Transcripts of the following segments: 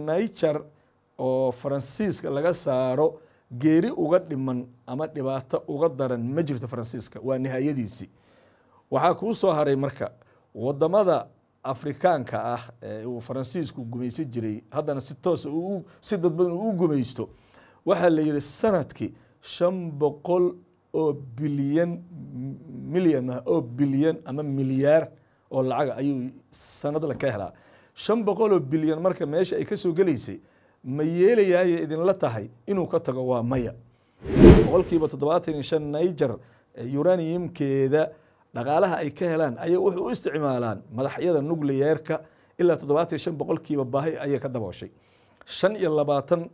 niger oo faransiiska laga saaro geeri uga dhiman ama dhibaato uga daran ma jirto faransiiska waa nihayadiisii waxaa kuu soo haray marka wadamada afrikaanka ah ee uu faransiisku gumaysan jiray haddana si toosa ah si dadbadan uu u gumaysto waxaa la yihi sanadkii shan boqol oo bilyan milyan ah, oo bilyan ama milyaar oo lacaga ayuu sanadla ka helaa shan boqol oo bilyan marka meesha ay kasoo gelaysay ma yeelayaaye idinla tahay inuu ka tago waa maya boqolkiiba toddobaatan iyo shan niger uraniumkeeda dhaqaalaha ay ka helaan ayay wuxuu u isticmaalaan madaxyada nugleyeerka ilaa toddobaatan iyo shan boqolkiiba baahi ayay ka dabooshay shan iyo labaatan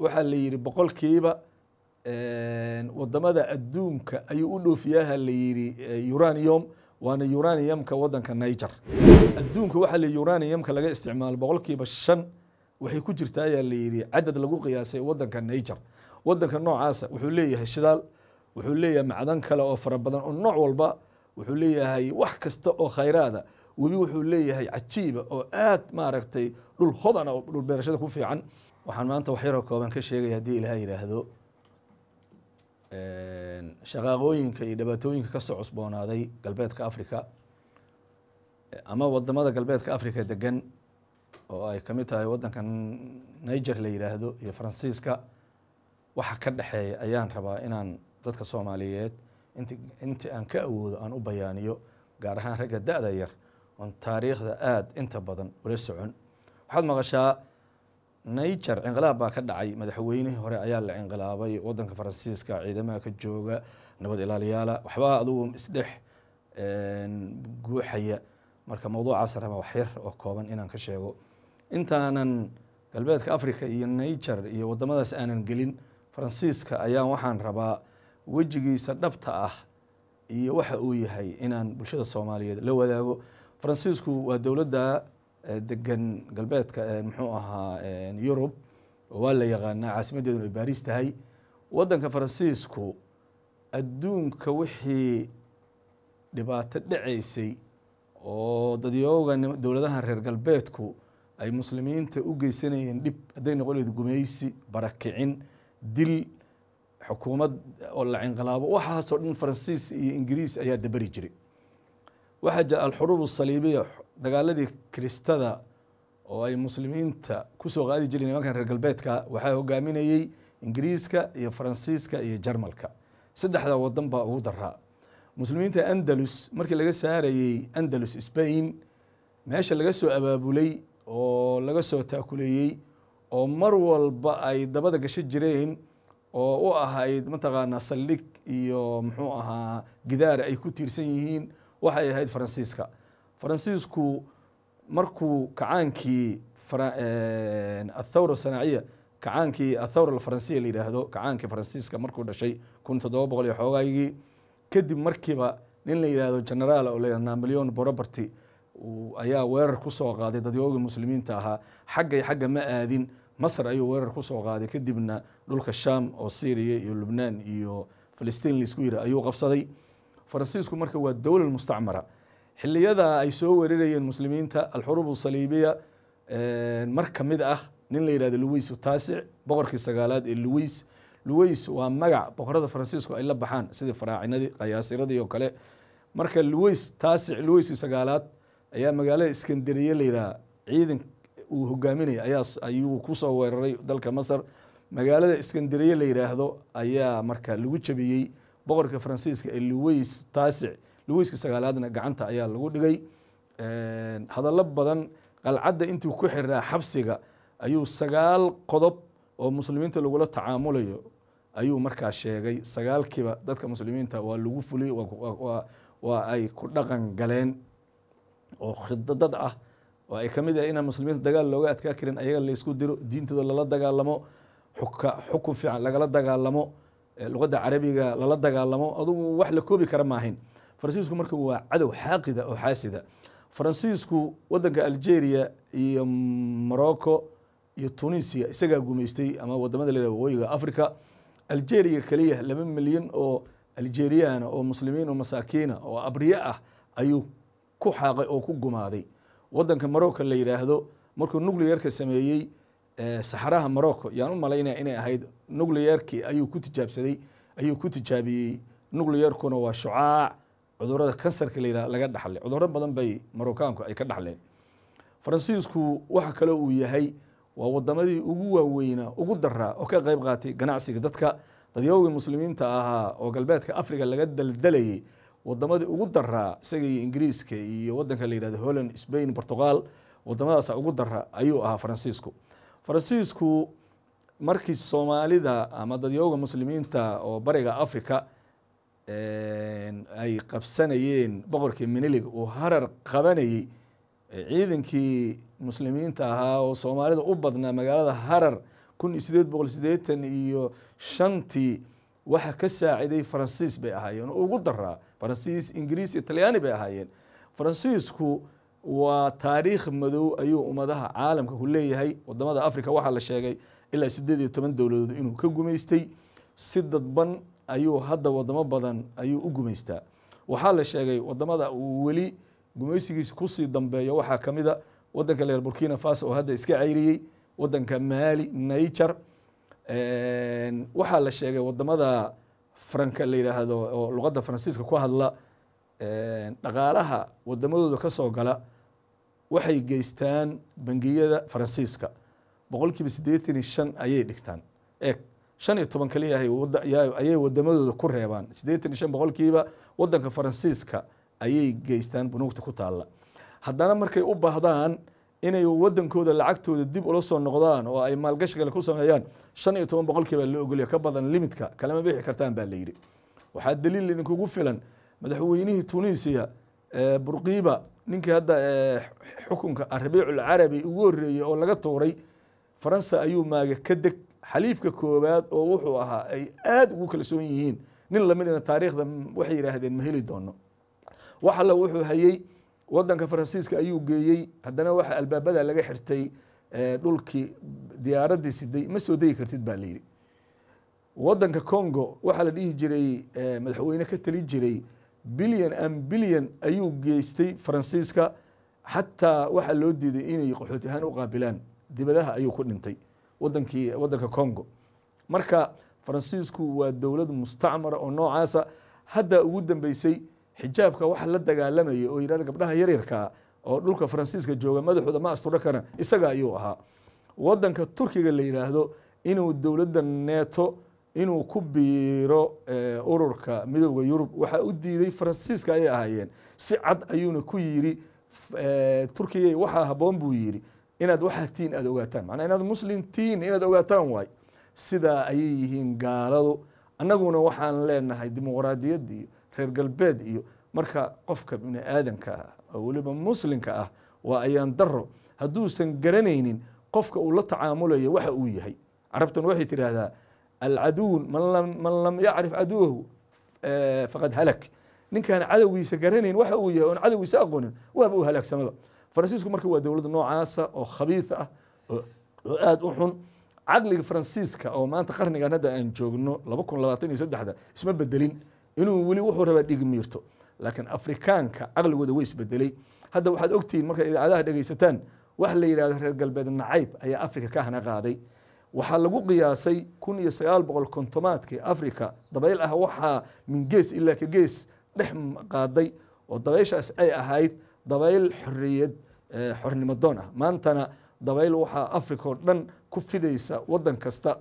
waxaa la yidhi boqolkiiba wadamada adduunka ayuu u dhoofiyaha la yidhi uranium waana uraniyumka wadanka niger adduunka waxaa la uraniyumka laga isticmaalo boqolkiiba shan waxay ku jirta ayaa layidhi cadad lagu qiyaasay wadanka niger wadanka noocaasa wuxuu leeyahay shidaal wuxuu leeyahay macdan kale oo fara badan oo nooc walba wuxuu leeyahay wax kasta oo khayraada webi wuxuu leeyahay cajiiba oo aad maaragtay dhul hodana ah oo dhulbeerashada ku fiican waxaan maanta wax yaroo kooban ka sheegaya haddii ilaah yidhaahdo shaqaaqooyinka iyo dhibaatooyinka kasoo cusboonaaday galbeedka africa ama wadamada galbeedka africa degan oo ay kamid tahay wadanka niger la yidhaahdo iyo faransiiska waxa ka dhexeeya ayaan rabaa inaan dadka soomaaliyeed int inta aan ka awoodo aan u bayaaniyo gaar ahaan ragga da-da yar oon taariikhda aada inta badan ula socon waxaad maqashaa naiger cinqilaab baa ka dhacay madaxweynihii hore ayaa la inqilaabay wadanka faransiiska ciidamaha ka jooga nabad ilaaliyaala waxbaa adugu isdhex guuxaya marka mawduucaasa raba waxyar oo kooban inaan ka sheego intaanan galbeedka africa iyo naiger iyo wadamadaas aanan gelin faransiiska ayaan waxaan rabaa wejigiisa dhabta ah iyo waxa uu yahay inaan bulshada soomaaliyeed la wadaago faransiisku waa dowladda degan galbeedka muxuu ahaa yurub waa la yaqaanaa caasimaddeedun ay baariis tahay waddanka faransiisku adduunka wixii dhibaato dhacaysay oo dadyooga dowladaha reer galbeedku ay muslimiinta u geysanayeen dhib hadday noqon leed gumaysi barakicin dil xukuumad oo la inqilaabo waxaasoo dhan faransiis iyo ingiriis ayaa dabari jiray waxaa jira alxuruub saliibiya dagaaladii kiristada oo ay muslimiinta kusoo qaadi jireen nimankan reer galbeedka waxaa hogaaminayey ingiriiska iyo faransiiska iyo jarmalka saddexda wadan baa ugu daraa muslimiinta andalus markii laga saarayey andalus spain meesha laga soo abaabulay oo laga soo taakuleeyey oo mar walba ay dabada gasho jireen oo u ahayd mataqaanaa saldhig iyo muxuu ahaa gidaar ay ku tiirsan yihiin waxay ahayd faransiiska faransiisku markuu kacaankii eh, athawra sanaaciya kacaankii athawra alfaransiya la yidhaahdo kacaankii faransiiska markuu dhashay kun toddoba boqol iyo xoogaagii kadib markiiba nin la yidhaahdo generaal napoleon bonabarty ayaa weerar kusoo qaaday dadyoogii muslimiinta ahaa xaggay xagga ma aadin masar ayuu weerar kusoo qaaday kadibna dhulka sham oo syria iyo lubnaan iyo filistiin laisku yidhi ayuu qabsaday faransiisku marka waa dowlad mustacmara xiliyada ay soo warinayeen muslimiinta alxurub asaliibiya eh, mar ka mid ah nin la yihahdo luwiis taasic boqorkii sagaalaad ee luwiis luwiis waa magac boqorada faransiisku ay la baxaan sidii faraacinadii kayaasiradii oo kale marka luwiis taasic luwiiskii sagaalaad ayaa magaalada iskandariye la yidhaha ciidan uu hogaaminaya ayaa ayuu kusoo weeraray dalka masar magaalada iskandariye la yidhaahdo ayaa marka lagu jabiyey boqorka faransiiska ee luwiis taasic dhaweyska sagaalaadna gacanta ayaa lagu dhigay hadallo badan qalcadda intuu ku xiraa xabsiga ayuu sagaal qodob oo muslimiinta lagula tacaamulayo ayuu markaa sheegay sagaalkiiba dadka muslimiinta waa lagu fuliy waa ay ku dhaqan galeen oo khidadad ah oo ay kamid mid yahay inaan muslimiinta dagaal looga adkaa karin ayaga laysku diro diintooda lala dagaalamo xukun fiican lagala dagaalamo luqadda carabiga lala dagaalamo adugu wax la koobi kara maahayn faransiisku marka waa cadow xaaqida oo xaasida faransiisku wadanka algeria iyo morocco iyo tunisia isagaa gumaystay ama wadamada la waqooyiga africa algeria keliya laba milyan oo algeriana oo muslimiin oo masaakiina oo abriye ah ayuu ku xaaqay oo ku gumaaday wadanka morocco la yidhaahdo markuu nuclearka sameeyey saxaraha morocco yaan u malaynaya inay ahayd nuclearki ayuu ku tijaabsaday ayuu ku tijaabiyey nuclearkuna waa shucaac cudurada kansarka layidhah laga dhaxlay cuduro badan bay marukaanku ay ka dhaxleen faransiisku waxa kale uu yahay waa wadamadii ugu waaweynaa ugu daraa oo ka qeyb qaatay ganacsiga dadka dadyowgii muslimiinta ahaa oo galbeedka africa laga daldalayay wadamadii ugu daraa isaga iyo ingiriiska iyo wadanka layihahdo holland spain portugal wadamadaasa ugu dara ayuu ahaa faransiisku faransiisku markii soomaalida ama dadyowga muslimiinta oo bariga africa ay qabsanayeen boqorkii minilig uu harar qabanayey ciidankii muslimiinta ahaa oo soomaalida u badnaa magaalada harar kun iyo sideed boqol sideetan iyo shantii waxa ka saaciday faransiis bay ahaayeen oo ugu daraa faransiis ingiriis iyo talyaani bay ahaayeen faransiisku waa taariikh madow ayuu ummadaha caalamka ku leeyahay wadamada africa waxaa la sheegay ilaa sideed iyo toban dowladood inuu ka gumaystay si dadban ayuu hadda wadamo badan ayuu u gumaystaa waxaa la sheegay wadamada uu weli gumaysigiisa kusii dambeeyo waxaa kamida wadanka leer burkina faso oo hadda iska ceyriyey wadanka maali naijar waxaa la sheegay wadamada franka la yidhaahdo oo luqadda faransiiska ku hadla dhaqaalaha wadamadooda ka soo gala waxay geystaan bangiyada faransiiska boqolkiiba kiiba siddeetan iyo shan ayay dhigtaan eeg shan iyo toban kaliyahay ayay wadamadooda ku reebaan siddeetan iyo shan boqolkiiba wadanka faransiiska ayay geystaan bunuugta ku taalla haddana markay u baahdaan inay wadankooda lacagtooda dib ula soo noqdaan oo ay maalgashi kale ku sameeyaan shan iyo toban boqolkiiba la ogolya ka badan limidka kalama bixi kartaan baa layidhi waxaa daliil idinkugu filan madaxweynihii tunisiya burqiba ninkii hadda xukunka carabi ugu horeeyey oo laga tuuray faransa ayuu maaga ka deg xaliifka koobaad oo wuxuu ahaa ay aada ugu kalsoon yihiin nin lamidna ah taariikhda waxay yidhaahdeen ma heli doono wax alla wuxuu hayey wadanka faransiiska ayuu geeyey haddana waxa albaabada laga xirtay dhulkii diyaaradii siday ma soo degi kartid baa layidhi wadanka congo waxaa la dhihi jiray madaxweyne ka tali jiray bilyan an bilyan ayuu geystay faransiiska xataa waxaa loo diiday inay qaxooti ahaan u qaabilaan dibadaha ayuu ku dhintay wadankii wadanka congo marka faransiisku waa dowlad mustacmara oo noocaasa ah. hadda ugu dambeysay xijaabka waxa la dagaalamayay oo yidhahda gabdhaha yaryarkaa oo dhulka faransiiska jooga madaxooda ma asturdhakana isaga ayuu ahaa wadanka turkiga la yidhaahdo inuu dowladda neeto inuu ku biiro eh, ururka midooda yurub waxaa u diiday faransiiska ayay ahaayeen si cad ayuuna ku yiri eh, turkiga waxaa haboon buu yidhi inaad waxaa tiin aad ogaataan macnaa inaad muslim tiin inaad ogaataan waay sidaa ayay yihiin gaaladu annaguna waxaan leenahay dimuqraadiyad iyo reer galbeed iyo marka qofka bini aadanka ah oo weliba muslimka ah waa ayaan daro hadduusan garanaynin qofka uu la tacaamulayo waxa uu yahay carabtan waxay tidhaahdaa alcaduun man lam yacrif caduwahu eh, faqad halak ninkaan cadowgiisa garanayn waxa uu yahay oon cadowgiisa aqoonin waaba uu halaagsamaga faransiisku marka waa dowlada noocaasa oo khabiid ah oo ah, aada u xun caqliga faransiiska oo maanta qarnigan hadda aan joogno laba kun labaatan iyo saddexda isma bedelin inuu weli wuxuu rabaa dhigmiirto laakiin afrikaanka caqligooda way isbedelay hadda waxaad ogtihiin markaad idaacadaha dhegaysataan wax la yidhahdo reer galbeed nacayb ayaa afrika ka hana qaaday waxaa lagu qiyaasay kun iyo sagaal boqol kontomaadkii afrika dabayl ah waxaa min gees ilaa ka gees dhex qaaday oo dabayshaas ay ahayd dabayl xoriyad xornimo doon ah maantana dabayl waxaa africa oo dhan ku fidaysa wadan kasta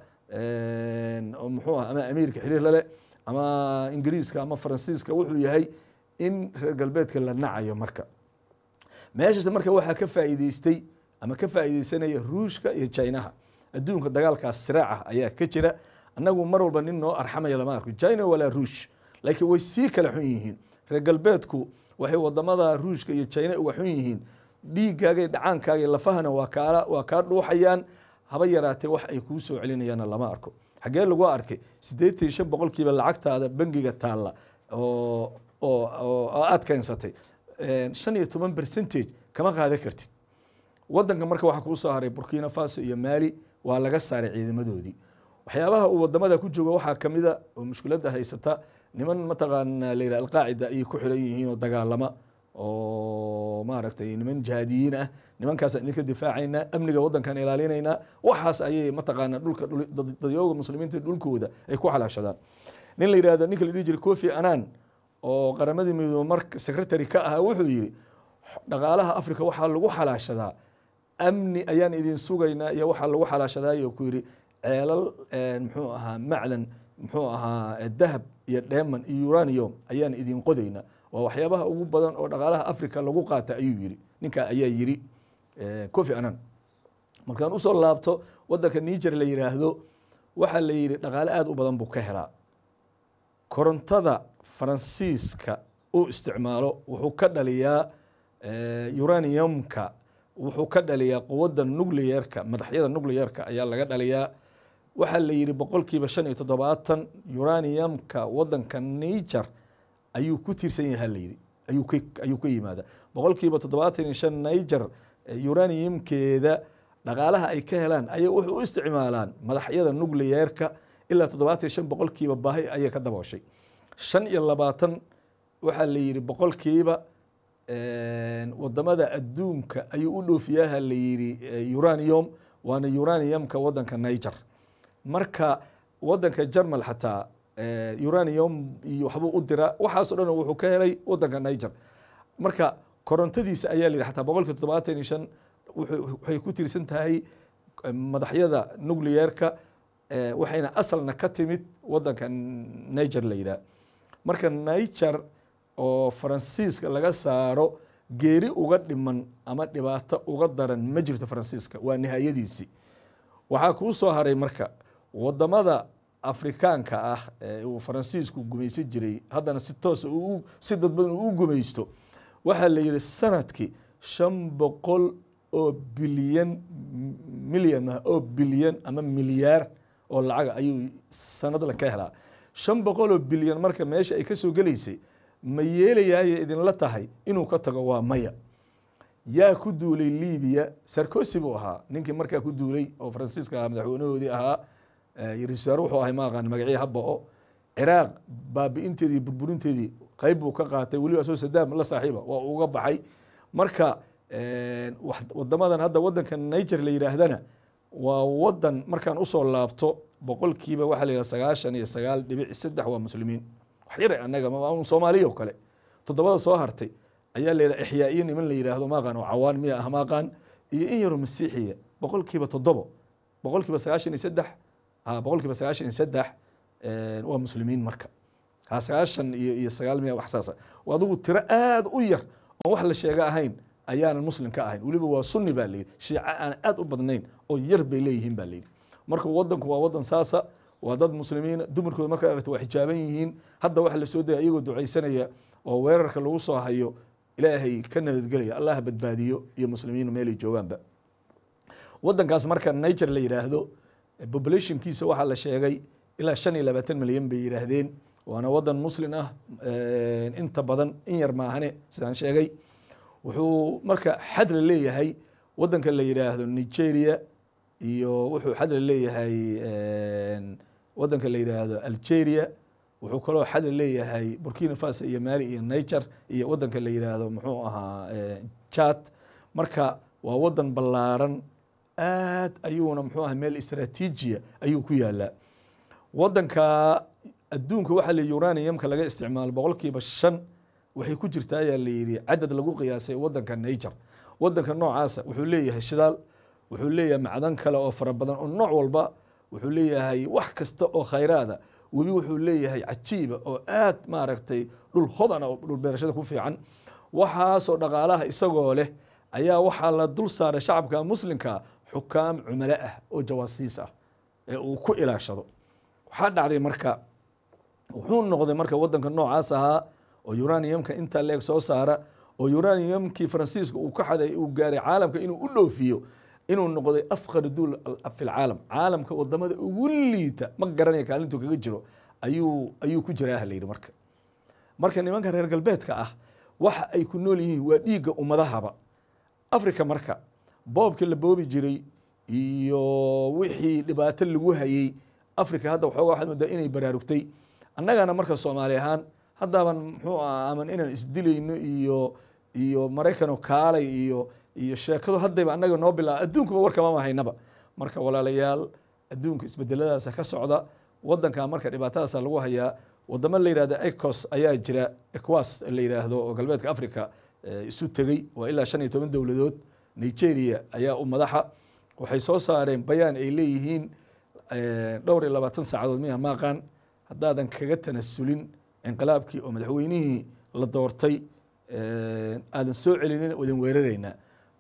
oo muxuu ah ama amiirka xiriir lale ama ingiriiska ama faransiiska wuxuu yahay in reer galbeedka la nacayo marka meeshaas marka waxaa ka faa'iideystay ama ka faa'iideysanaya ruushka iyo jinaha adduunka dagaalkaas siraaca ah ayaa ka jira annagu mar walba nin noo arxamaya lama arko jina walaa ruush laakiin way sii kala xun yihiin reer galbeedku waxay wadamada ruushka iyo jina uga xun yihiin dhiiggaaga iyo dhacaankaaga lafahana waa kaala waa kaa dhuuxayaan haba yaraatee wax ay kuu soo celinayaana lama arko xaggee lagu arkay siddeetan iyo shan boqolkiiba lacagtaada bangiga taalla oo oo aad keensatay shan iyo toban percentage kama qaadan kartid waddanka marka waxaa kuu soo haray burkina faso iyo maali waa laga saaray ciidamadoodii waxyaabaha uu wadamada ku joogo waxaa kamida oo mushkiladda haysata niman mataqaana la yidhah alqaacida ayay ku xiran yihiin oo dagaalama oo maaragtay niman jihaadiyiin ah nimankaasaan idinka difaacaynaa amniga waddankaan ilaalinaynaa waxaas ayay mataqaana dhulka dadyooga muslimiinta dhulkooda ay ku xalaashadaan nin la yidhaahdo ninka la dhihi jiray kofi anaan oo qaramadii midoobe marka secretary ka ahaa wuxuu yidhi dhaqaalaha africa waxaa lagu xalaashadaa amni ayaan idin sugaynaa iyo waxaa lagu xalaashadaayoo ku yidhi ceelal muxuu ahaa macdan muxuu ahaa eh, dahab iyo dheeman iyo uranium ayaan idin qodaynaa waa waxyaabaha ugu badan oo dhaqaalaha africa lagu qaata ayuu yiri ninkaa ayaa yiri cofi anan markaan usoo laabto wadanka niger la yiraahdo waxaa la yidhi dhaqaale aada u badan buu ka helaa korontada faransiiska uu isticmaalo wuxuu ka dhaliyaa uraniumka wuxuu ka dhaliyaa quwadda nucleyerka madaxyada nucleyerka ayaa laga dhaliyaa waxaa la yidhi boqolkiiba shan iyo toddobaatan uraniumka wadanka niger ayuu ku tiirsan yaha layidhi ayuu ka yimaada boqolkiiba toddobaatan iyo shan niger uraniumkeeda dhaqaalaha ay ka helaan ayay wuxuu u isticmaalaan madaxyada nucleyeerka ilaa toddobaatan iyo shan boqolkiiba baahi ayay ka dabooshay shan iyo labaatan waxaa la yidhi boqolkiiba wadamada adduunka ayuu u dhoofiyaha la yidhi uranium waana uraniumka wadanka niger marka wadanka jermal xataa uranium iyo waxbuu u dira waxaaso dhan wuxuu ka helay wadanka niger marka korontadiisa ayaa layihi xataa boqolkiiba toddobaatan iyo shan waxay ku tiirsan tahay madaxyada nucleerka waxayna asalna ka timid wadanka niger la yidhaah marka niger oo faransiiska laga saaro geeri uga dhiman ama dhibaato uga daran ma jirto faransiiska waa nihaayadiisi waxaa kuu soo haray marka wadamada afrikaanka ah ee uu faransiisku gumaysan jiray haddana si toosa ah si dadbadan uu gumaysto waxaa la yihi sanadkii shan boqol oo bilyan milyan ah, oo bilyan ama milyaar oo lacaga ayuu sanadla ka helaa shan boqol oo bilyan marka meesha ay kasoo gelaysay ma yeelayaaye idinla tahay inuu ka tago waa maya yaa ku duulay libiya sarkosi buu ahaa ninkii markaa ku duulay oo faransiiska ahaa madaxweynahoodii ahaa Eh, ra-iisulwasaare wuxuu ahay ma aqaan magacii habao ciraaq baabi-inteedii burburinteedii qeyb buu ka qaatay weliba asoo sadaam la saaxiiba waa uga baxay marka eh, wadamadan hadda wadanka niger la yihaahdana waa wadan markaan usoo laabto boqolkiiba waxaa la yihahda sagaashan iyo sagaal dhibic saddex waa muslimiin wax yaray eh, annaga soomaaliya oo kale toddobada soo hartay ayaa la yidhaha exyaa'iyo niman la yidhaahdo maaqaan oo cawaan miya ah maaqaan iyo in yaroo masiixiya boqolkiiba toddobo boqolkiiba sagaashan iyo saddex boqolkiiba sagaashan iyo saddex waa muslimiin marka ha sagaashan iyo iyo sagaal miya wax saasa adigu tiro aad u yar oon wax la sheega ahayn ayaanan muslim ka ahayn weliba waa sunni baa layidhi shiico aan aada u badnayn oo yar bay leeyihiin baa layidhi marka wadanku waa wadan saasa waa dad muslimiina dumarkooda markaad aragta waa xijaaban yihiin hadda waxa lasoo degay iyagoo ducaysanaya oo weerarka lagu soo hayo ilaahay ka nabadgelaya allah badbaadiyo iyo muslimiina meelay joogaanba wadankaas marka niger la yidhaahdo populationkiisa waxaa la sheegay ilaa shan iyo labaatan milyan bay yidhaahdeen waana wadan muslim ah inta badan in yar maahane sidaan sheegay wuxuu marka xadla leeyahay wadanka la yidhaahdo nigeria iyo wuxuu xadla leeyahay wadanka la yidhaahdo algeria wuxuu kaloo xadla leeyahay burkina faso iyo mali iyo niger iyo wadanka la yidhaahdo muxuu ahaa jat marka waa wadan ballaaran aad ayuuna muxuu ah meel istraatiijiya ayuu ku yaalaa wadanka adduunka waxaa la uraniyamka laga isticmaalo boqol kiiba shan waxay ku jirta ayaa la yidhi cadad lagu qiyaasay wadanka niger wadanka noocaasa wuxuu leeyahay shidaal wuxuu leeyahay macdan kale oo fara badan oo nooc walba wuxuu leeyahay wax kasta oo khayraada webi wuxuu leeyahay cajiiba oo aad maaragtay dhul hodana ah oo dhulbeerashada ku fiican waxaasoo dhaqaalaha isagoo leh ayaa waxaa la dul saaray shacabka muslimka xukaam cumalo ah oo jawaasiis ah ee uu ku ilaashado waxaa dhacday marka wuxuu noqday marka wadanka noocaas ahaa oo uraniumka intaa leeg soo saara oo uraniumkii faransiiska uu ka xaday uu gaaray caalamka inuu u dhoofiyo inuu noqday afqar duul filcaalam caalamka wadamada ugu liita ma garanaya kaalintuu kaga jiro ayuu ayuu ku jiraa layidhi marka marka nimanka reer galbeedka ah waxa ay ku nool yihiin waa dhiigga ummadahaba africa marka boobkii la boobi jiray iyo wixii dhibaato lagu hayey africa hadda waxooga waxaad moodaa inay baraarugtay annagana marka soomaali ahaan haddaaban muxuu aha aman inaan isdilayno iyo iyo maraykanoo kaalay iyo iyo sheekadu haddayba annaga noo bilaa adduunkuba warkamama haynaba marka walaalayaal adduunka isbedeladaasa ka socda wadanka marka dhibaatadaasa lagu hayaa wadamo la yihahdo ecos ayaa jira eqwas la yidhaahdo oo galbeedka africa isu tegey waa ilaa shan iyo toban dowladood nigeria ayaa u madaxa waxay soo saareen bayaan ay leeyihiin eh, dhowr iyo labaatan saacadood miya maaqan haddaadan kaga tanasulin inqilaabkii oo madaxweynihii la doortay eh, aadan soo celinin wadan weeraraynaa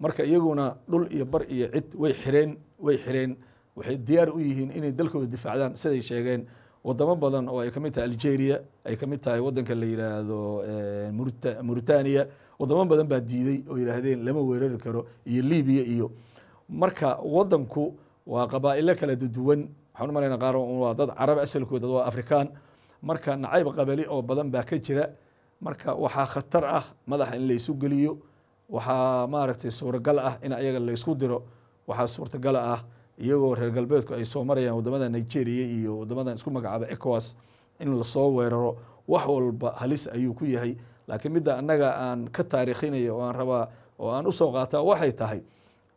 marka iyaguna dhul iyo bar iyo cid way xireen way xireen waxay diyaar u yihiin inay dalkooda difaacdaan siday sheegeen wadamo badan oo ay kamid tahay algeria ay kamid tahay wadanka la yidhaahdo eh, muritania wadamo badan baa diiday oo yidhaahdeen lama weerari karo iyo libiya iyo marka wadanku waa qabaailo kala duwan waxaan umalayna qaar waa dad carab asalkooda waa afrikaan marka nacayb qabali oo badan baa ka jira marka waxaa khatar ah madaxa in laysu geliyo waxaa maaragtay suuragal ah in ayaga laysku diro waxaa suurtagal ah iyagoo reer galbeedku ay soo marayaan wadamada nigeria iyo wadamadan isku magacaaba ecowas in lasoo weeraro wax walba halis ayuu ku yahay laakiin midda annaga aan ka taariikhinayo oo aan rabaa oo aan usoo qaataa waxay tahay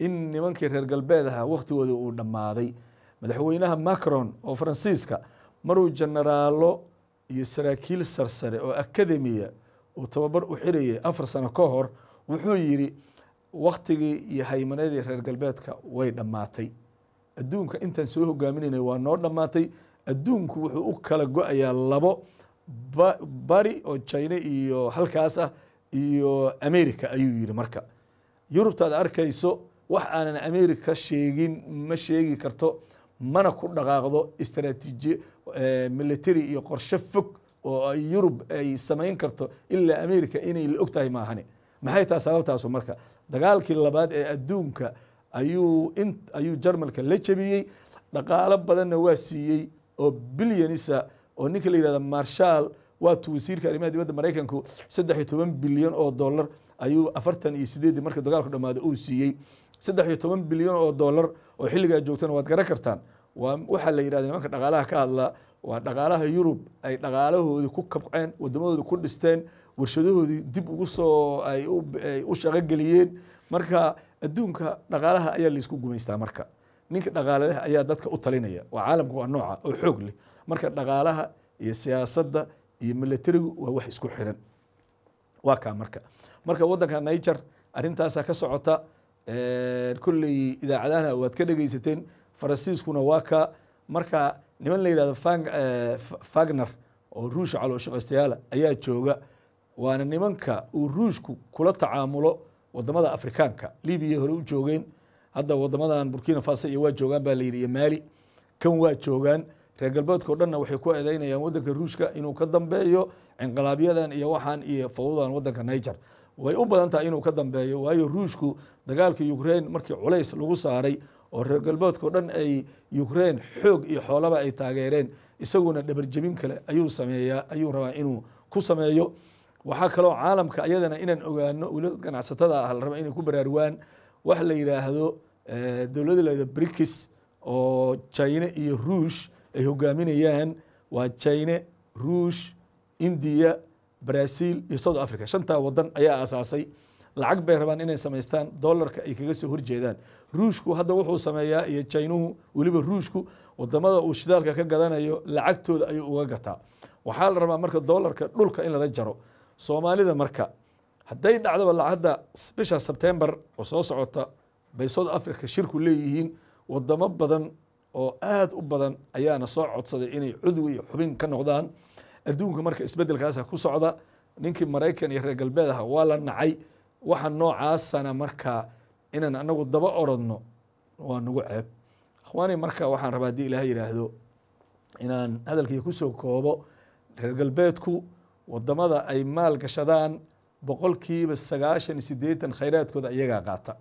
in nimankii reer galbeed ahaa waktigooda uu dhammaaday madaxweynaha macron oo faransiiska maruu jenaraalo iyo saraakiil sarsare oo academiya uu tababar u xirayay afar sano ka hor wuxuu yidhi waktigii iyo haymanadii reer galbeedka way dhammaatay adduunka intaan soo hogaaminayna waa noo dhammaatay adduunku wuxuu u kala go-ayaa labo bari oo china iyo halkaas ah iyo america ayuu yidhi marka yurubta ad arkayso wax aanan america sheegin ma sheegi karto mana ku dhaqaaqdo istraatiiji eh, military iyo qorshe fog oo yurub ay samayn karto ilaa america inay la ogtahay tahay maahane maxay taa sababtaasu marka dagaalkii labaad ee adduunka ayuu in ayuu jarmalka la jebiyey dhaqaalo badanna waa siiyey oo bilyanisa oo ninka la yihahda marshal waatuu wasiirka arrimaha dibadda maraykanku saddex iyo toban bilyan oo dollar ayuu afartan iyo sideedii markii dagaalku dhamaado uu siiyey saddex iyo toban bilyan oo dollar oo xilligaa joogtana waad garan kartaan waa waxaa la yidhahda nimanka dhaqaalaha ka hadlaa waa dhaqaalaha yurub ay dhaqaalahoodi ku kabceen wadamahoodii ku dhisteen warshadahoodii dib ugu soo ay u shaqogeliyeen marka adduunka dhaqaalaha ayaa laisku gumaystaa marka ninka dhaqaalaleh ayaa dadka u talinaya waa caalamka waa nooca oo xoog leh marka dhaqaalaha iyo siyaasadda iyo milatarigu waa wax isku xiran waa kaa marka marka waddanka niger arrintaasa ka socota kolley idaacadahana waad ka dhegaysateen faransiiskuna waa kaa marka niman la yidhahdo fagner oo ruusha caloosho caloolshaqaystayaala ayaa jooga waana nimanka uu ruushku kula tacaamulo wadamada afrikaanka libiya hore u joogeen hadda wadamadan burkina faso iyo waa joogaan baa layidhi iyo maali kan waa joogaan reer galbeedko dhanna waxay ku eedeynayaan wadanka ruushka inuu ka dambeeyo cinqilaabyadan iyo waxaan iyo fawdan waddanka niger way u badan tahay inuu ka dambeeyo waayo ruushku dagaalka ukraine markii culays lagu saaray oo reer galbeedko dhan ay ukrain xoog iyo xoolaba ay taageereen isaguna dhabarjebin kale ayuu sameeyaa ayuu rabaa inuu ku sameeyo waxaa kaloo caalamka ayadana inaan ogaano weliba ganacsatada ah la raba inay ku baraarwaan wax la yidhaahdo dowlada lada brikis oo china iyo ruush ay hogaaminayaan waa jine ruush indiya brasil iyo south africa shantaa wadan ayaa asaasay lacag bay rabaan inay samaystaan dolarka ay kaga soo horjeedaan ruushku hadda wuxuu sameeyaa iyo jinuhu weliba ruushku wadamada uu shidaalka ka gadanayo lacagtooda ayuu uga gataa waxaa la rabaa marka dolarka dhulka in lala jaro soomaalida marka hadday dhacdaba lacagda bisha sebtembar oo soo socota bay south africa shirku leeyihiin wadamo badan oo aad u badan ayaana soo codsaday inay cudwi iyo xubin ka noqdaan adduunka marka isbedelkaasa ku socda ninkii maraykan iyo reer galbeed aha waa la nacay waxa noocaasana markaa inaan anagu daba orodno waa nagu ceeb akhwaani marka waxaan rabaa haddii ilaah yidhaahdo inaan hadalkii kusoo koobo reer galbeedku wadamada ay maal gashadaan boqolkiiba sagaashan iyo siddeetan khayraadkooda iyagaa qaata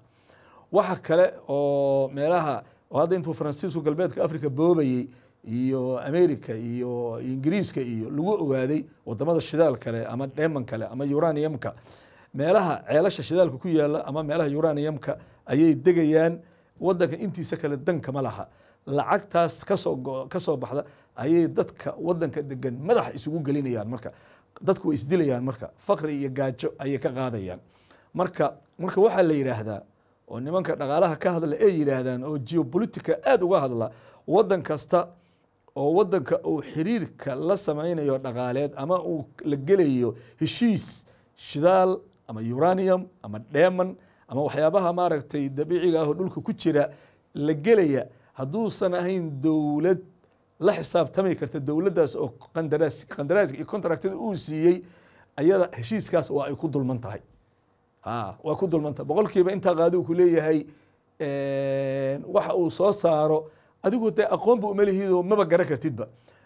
waxa kale oo meelaha oo hadda intuu faransiisku galbeedka africa boobayey iyo america iyo ingiriiska iyo lagu ogaaday wadamada shidaal kale ama dheman kale ama uraniyamka meelaha ceelasha shidaalka ku yaala ama meelaha uraniyamka ayay degayaan wadanka intiisa kale danka ma laha lacagtaas kasoo kasoo baxda ayay dadka wadanka degan madax isugu gelinayaan marka dadku way isdilayaan marka faqri iyo gaajo ayay ka qaadayaan marka marka waxaa la yidhaahdaa oo nimanka dhaqaalaha ka hadla ay yidhaahdaan oo geopolitica aada uga hadla waddan kasta oo waddanka uu xiriirka la samaynayo dhaqaaleed ama uu la gelayo heshiis shidaal ama uranium ama deman ama waxyaabaha maaragtay dabiiciga ahoo dhulka ku jira la gelaya hadduusan ahayn dowlad la xisaabtami karta dowladdaas oo qandaraas qandaraaska iyo contractada uu siiyey ayada heshiiskaas waa ay ku dulman tahay waa ku dulmanta boqolkiiba intaa qaadigu ku leeyahay waxa uu soo saaro adigu dee aqoonba umelihiidoo maba garan kartidba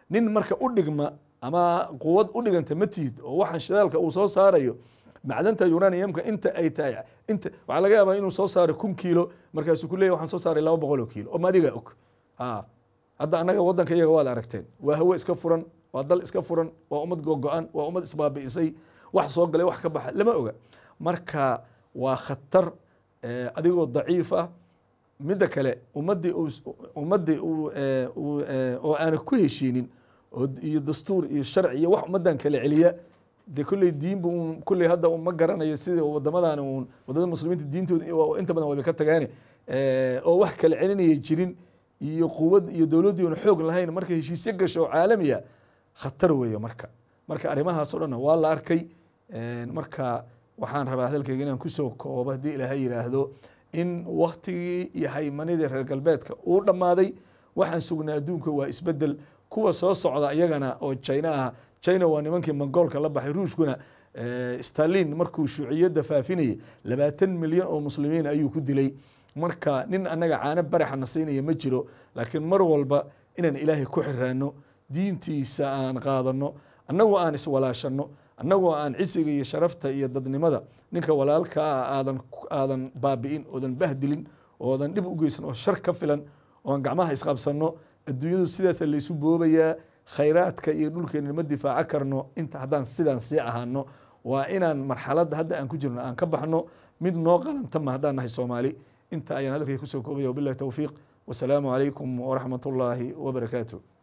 nin marka u dhigma ama quwad u dhiganta ma tihid oo waxaan shidaalka uu soo saarayo macdanta uraniumka inta ay tahay inta waxaa laga yaabaa inuu soo saaro kun kiilo markaasuu ku leeyahy waxaan soo saaray laba boqol oo kiilo oo ma adiga og ha hadda annaga waddanka iyaga waad aragteen waa hawe iska furan waa dal iska furan waa ummad gogo-an waa ummad isbaabi'isay wax soo galay wax ka baxa lama oga marka waa khatar eh, adigoo daciif ah midda kale ummaddii ummaddii eh, eh, oo aana ku heshiinin iyo dastuur iyo sharci iyo wax ummaddan kala celiya dee kolley diinba un kolley hadda ma garanayo sida wadamadaani uun waddada muslimiinta diintooda inta badan wayba ka tagaane oo wax kala celinaya jirin iyo quwad iyo dowladdii un xoog lahayn marka heshiisyo gasho oo caalamiya khatar weeyo marka marka arrimahaas o dhanna waa la arkay marka waxaan rabaa hadalkayga inaan kusoo koobo haddii ilaahay yidhaahdo in waktigii iyo haymanidii reer galbeedka uu dhammaaday waxaan sugnaa adduunka waa isbedel kuwa soo socda iyagana oo jina ah jina waa nimankii mongoolka la baxay ruushkuna eh, stalin markuu shuuciyadda faafinayay labaatan milyan oo muslimiin ayuu ku dilay marka nin annaga caano baraxana siinaya ma jiro laakiin mar walba inaan ilaahay ku xiraano diintiisa aan qaadanno annagu aan iswalaashanno annagoo aan cisiga iyo sharafta iyo dadnimada ninka walaalkaa ah aadan aadan baabi'in oodan bahdilin oodan dhib u geysan oo shar ka filan oan gacmaha isqabsanno adduunyadu sidaasa laysu boobayaa khayraadka iyo dhulkeena ma difaaco karno inta haddaan sidaan sii ahaano waa inaan marxalada hadda aan ku jirno aan ka baxno mid noo qalanta ma haddaan nahay soomaali inta ayaan hadalkay kusoo koobaya wabilahi towfiiq wasalaamu calaykum waraxmat ullaahi wabarakaatu